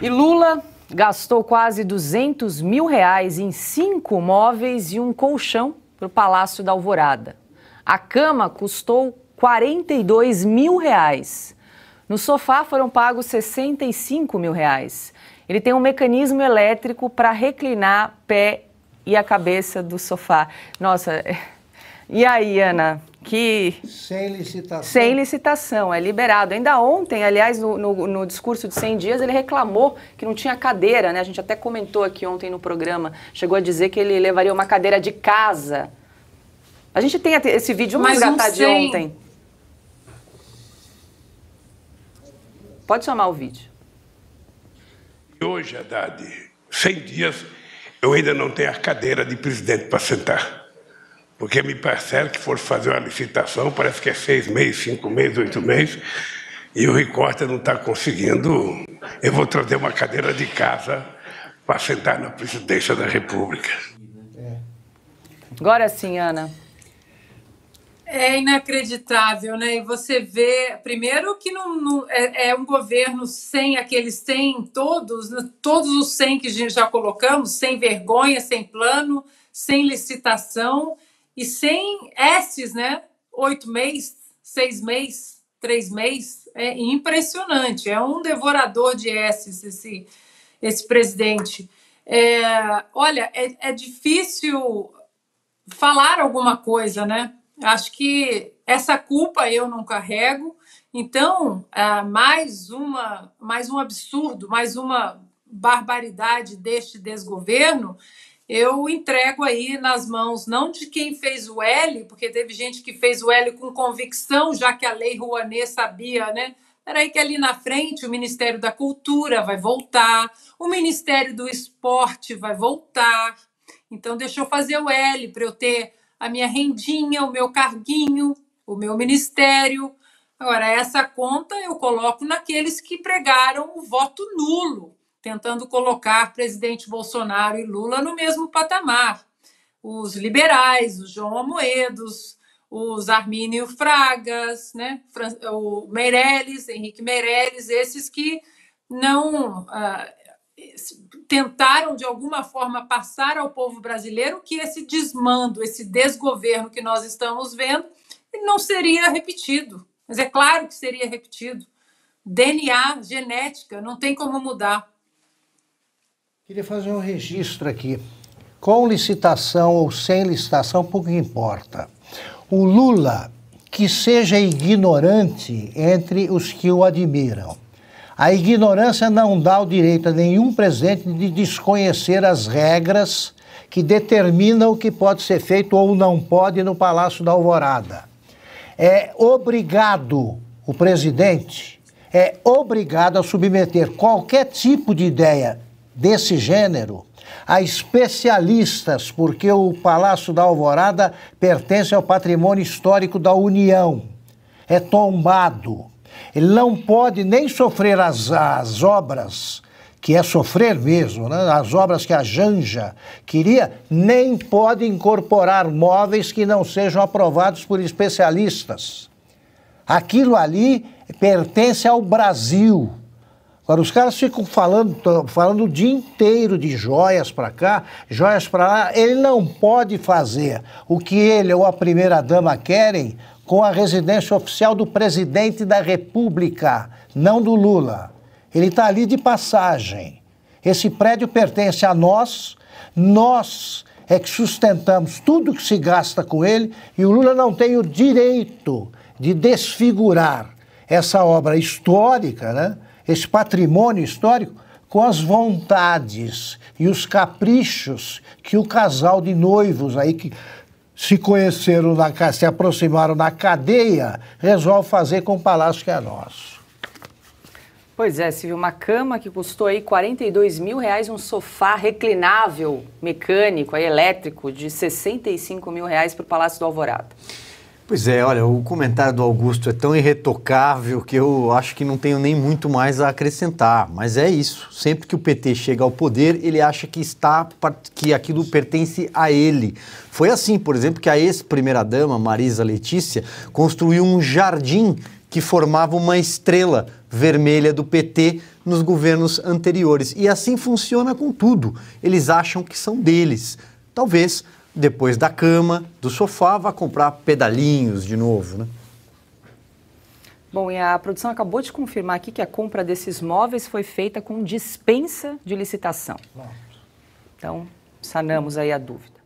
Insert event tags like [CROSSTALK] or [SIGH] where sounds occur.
E Lula gastou quase 200 mil reais em cinco móveis e um colchão para o Palácio da Alvorada. A cama custou 42 mil reais. No sofá foram pagos 65 mil reais. Ele tem um mecanismo elétrico para reclinar pé e a cabeça do sofá. Nossa. [LAUGHS] E aí, Ana, que... Sem licitação. Sem licitação, é liberado. Ainda ontem, aliás, no, no, no, discurso de 100 dias, ele reclamou que não tinha cadeira, né? A gente até comentou aqui ontem no programa, chegou a dizer que ele levaria uma cadeira de casa. A gente tem esse vídeo mais gatar tá de ontem. Pode chamar o vídeo. Hoje, Haddad, 100 dias, eu ainda não tenho a cadeira de presidente para sentar. Porque me parece que for fazer uma licitação, parece que é seis meses, cinco meses, oito meses, e o recorte não está conseguindo. Eu vou trazer uma cadeira de casa para sentar na presidência da República. É. Agora sim, Ana. É inacreditável, né? E você vê, primeiro, que não, não é, é, um governo sem aqueles 100 todos, né? todos os 100 que já colocamos, sem vergonha, sem plano, sem licitação e sem S's, né? Oito meses, seis meses, três meses. É impressionante. É um devorador de S's esse, esse presidente. É, olha, é, é difícil falar alguma coisa, né? Acho que essa culpa eu não carrego. Então, é, mais uma, mais um absurdo, mais uma barbaridade deste desgoverno eu entrego aí nas mãos, não de quem fez o L, porque teve gente que fez o L com convicção, já que a Lei Rouanet sabia, né? Peraí que ali na frente o Ministério da Cultura vai voltar, o Ministério do Esporte vai voltar. Então deixa eu fazer o L para eu ter a minha rendinha, o meu carguinho, o meu ministério. Agora, essa conta eu coloco naqueles que pregaram o voto nulo, tentando colocar presidente Bolsonaro e Lula no mesmo patamar. Os liberais, os João Amoedos, os Armínio Fragas, né? o Meirelles, Henrique Meirelles, esses que não ah, tentaram de alguma forma passar ao povo brasileiro que esse desmando, esse desgoverno que nós estamos vendo, não seria repetido. Mas é claro que seria repetido. DNA, genética, não tem como mudar. Queria fazer um registro aqui. Com licitação ou sem licitação, pouco importa. O Lula, que seja ignorante entre os que o admiram. A ignorância não dá o direito a nenhum presidente de desconhecer as regras que determinam o que pode ser feito ou não pode no Palácio da Alvorada. É obrigado o presidente, é obrigado a submeter qualquer tipo de ideia desse gênero a especialistas, porque o Palácio da Alvorada pertence ao patrimônio histórico da União. É tombado. Ele não pode nem sofrer as, as obras, que é sofrer mesmo, né? as obras que a Janja queria, nem pode incorporar móveis que não sejam aprovados por especialistas. Aquilo ali pertence ao Brasil Agora, os caras ficam falando, falando o dia inteiro de joias para cá, joias para lá. Ele não pode fazer o que ele ou a primeira-dama querem com a residência oficial do presidente da República, não do Lula. Ele está ali de passagem. Esse prédio pertence a nós, nós é que sustentamos tudo que se gasta com ele e o Lula não tem o direito de desfigurar essa obra histórica, né? esse patrimônio histórico, com as vontades e os caprichos que o casal de noivos aí que se conheceram, na, se aproximaram na cadeia, resolve fazer com o palácio que é nosso. Pois é, Silvio, uma cama que custou aí 42 mil reais, um sofá reclinável, mecânico, aí, elétrico, de 65 mil reais para o Palácio do Alvorada. Pois é, olha, o comentário do Augusto é tão irretocável que eu acho que não tenho nem muito mais a acrescentar. Mas é isso. Sempre que o PT chega ao poder, ele acha que está que aquilo pertence a ele. Foi assim, por exemplo, que a ex-primeira-dama Marisa Letícia construiu um jardim que formava uma estrela vermelha do PT nos governos anteriores. E assim funciona com tudo. Eles acham que são deles. Talvez depois da cama, do sofá, vá comprar pedalinhos de novo, né? Bom, e a produção acabou de confirmar aqui que a compra desses móveis foi feita com dispensa de licitação. Então, sanamos aí a dúvida.